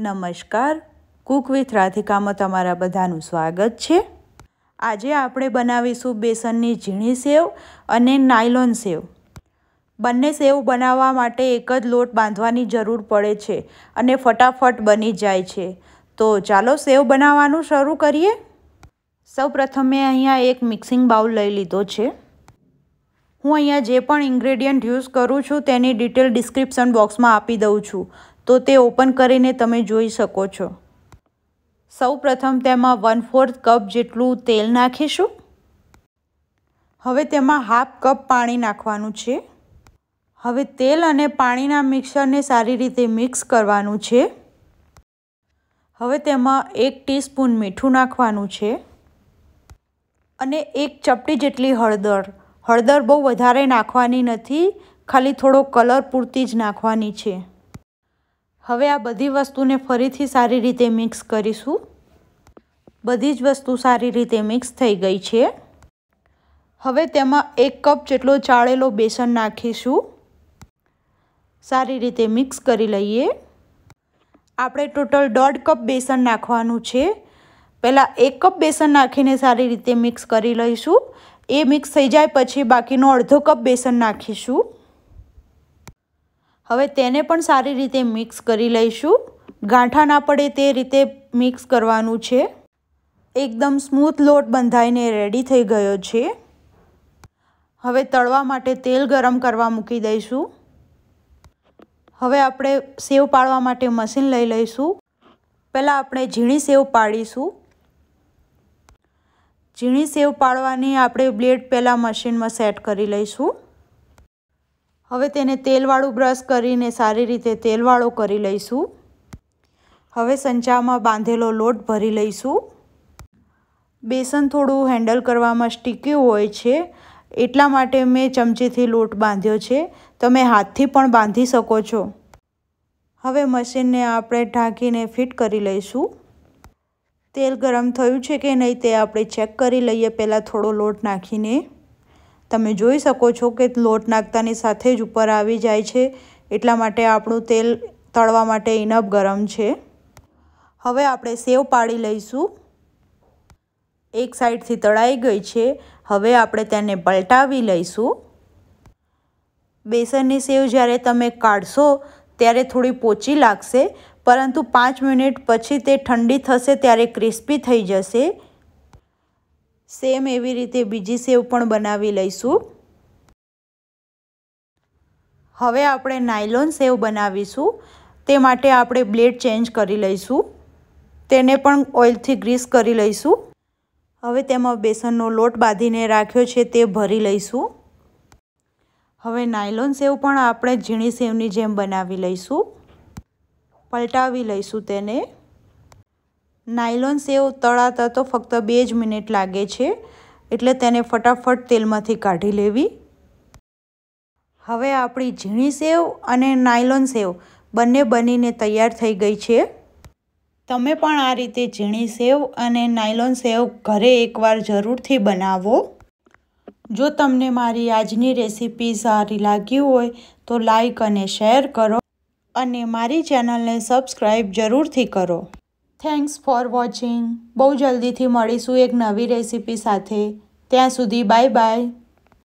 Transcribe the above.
નમસ્કાર Cook with રાધિકામાં તમારા બધાનું સ્વાગત છે આજે આપણે બનાવીશું બેસનની ઝીણી સેવ અને નાયલોન સેવ બંને સેવ બનાવવા માટે એક જ લોટ બાંધવાની જરૂર પડે છે અને ફટાફટ બની જાય છે તો ચાલો સેવ બનાવવાનું શરૂ કરીએ સૌ પ્રથમ મેં અહીંયા એક મિક્સિંગ બાઉલ લઈ લીધો છે હું અહીંયા જે પણ ઇન્ગ્રેડિયન્ટ યુઝ કરું છું તેની ડિટેલ ડિસ્ક્રિપ્શન બોક્સમાં આપી દઉં છું તો તે ઓપન કરીને તમે જોઈ શકો છો સૌ પ્રથમ તેમાં વન ફોર્થ કપ જેટલું તેલ નાખીશું હવે તેમાં હાફ કપ પાણી નાખવાનું છે હવે તેલ અને પાણીના મિક્સરને સારી રીતે મિક્સ કરવાનું છે હવે તેમાં એક ટીસ્પૂન મીઠું નાખવાનું છે અને એક ચપટી જેટલી હળદર હળદર બહુ વધારે નાખવાની નથી ખાલી થોડો કલર પૂરતી જ નાખવાની છે હવે આ બધી વસ્તુને ફરીથી સારી રીતે મિક્સ કરીશું બધી જ વસ્તુ સારી રીતે મિક્સ થઈ ગઈ છે હવે તેમાં એક કપ જેટલો ચાળેલો બેસન નાખીશું સારી રીતે મિક્સ કરી લઈએ આપણે ટોટલ દોઢ કપ બેસન નાખવાનું છે પહેલાં એક કપ બેસન નાખીને સારી રીતે મિક્સ કરી લઈશું એ મિક્સ થઈ જાય પછી બાકીનો અડધો કપ બેસન નાખીશું હવે તેને પણ સારી રીતે મિક્સ કરી લઈશું ગાંઠા ના પડે તે રીતે મિક્સ કરવાનું છે એકદમ સ્મૂથ લોટ બંધાઈને રેડી થઈ ગયો છે હવે તળવા માટે તેલ ગરમ કરવા મૂકી દઈશું હવે આપણે સેવ પાડવા માટે મશીન લઈ લઈશું પહેલાં આપણે ઝીણી સેવ પાડીશું ઝીણી સેવ પાડવાની આપણે બ્લેડ પહેલાં મશીનમાં સેટ કરી લઈશું હવે તેને તેલવાળું બ્રશ કરીને સારી રીતે તેલવાળો કરી લઈશું હવે સંચામાં બાંધેલો લોટ ભરી લઈશું બેસન થોડું હેન્ડલ કરવામાં સ્ટીક્યું હોય છે એટલા માટે મેં ચમચીથી લોટ બાંધ્યો છે તમે હાથથી પણ બાંધી શકો છો હવે મશીનને આપણે ઢાંકીને ફિટ કરી લઈશું તેલ ગરમ થયું છે કે નહીં તે આપણે ચેક કરી લઈએ પહેલાં થોડો લોટ નાખીને તમે જોઈ શકો છો કે લોટ નાખતાની સાથે જ ઉપર આવી જાય છે એટલા માટે આપણું તેલ તળવા માટે ઇનફ ગરમ છે હવે આપણે સેવ પાડી લઈશું એક સાઈડથી તળાઈ ગઈ છે હવે આપણે તેને પલટાવી લઈશું બેસનની સેવ જ્યારે તમે કાઢશો ત્યારે થોડી પોચી લાગશે પરંતુ પાંચ મિનિટ પછી તે ઠંડી થશે ત્યારે ક્રિસ્પી થઈ જશે સેમ એવી રીતે બીજી સેવ પણ બનાવી લઈશું હવે આપણે નાયલોન સેવ બનાવીશું તે માટે આપણે બ્લેડ ચેન્જ કરી લઈશું તેને પણ ઓઇલથી ગ્રીસ કરી લઈશું હવે તેમાં બેસનનો લોટ બાંધીને રાખ્યો છે તે ભરી લઈશું હવે નાયલોન સેવ પણ આપણે ઝીણી સેવની જેમ બનાવી લઈશું પલટાવી લઈશું તેને નાયલોન સેવ તળાતા તો ફક્ત બે જ મિનિટ લાગે છે એટલે તેને ફટાફટ તેલમાંથી કાઢી લેવી હવે આપણી ઝીણી સેવ અને નાયલોન સેવ બંને બનીને તૈયાર થઈ ગઈ છે તમે પણ આ રીતે ઝીણી સેવ અને નાયલોન સેવ ઘરે એકવાર જરૂરથી બનાવો જો તમને મારી આજની રેસિપી સારી લાગી હોય તો લાઈક અને શેર કરો અને મારી ચેનલને સબસ્ક્રાઈબ જરૂરથી કરો થેન્ક્સ ફોર વોચિંગ બહુ જલ્દીથી મળીશું એક નવી રેસીપી સાથે ત્યાં સુધી બાય બાય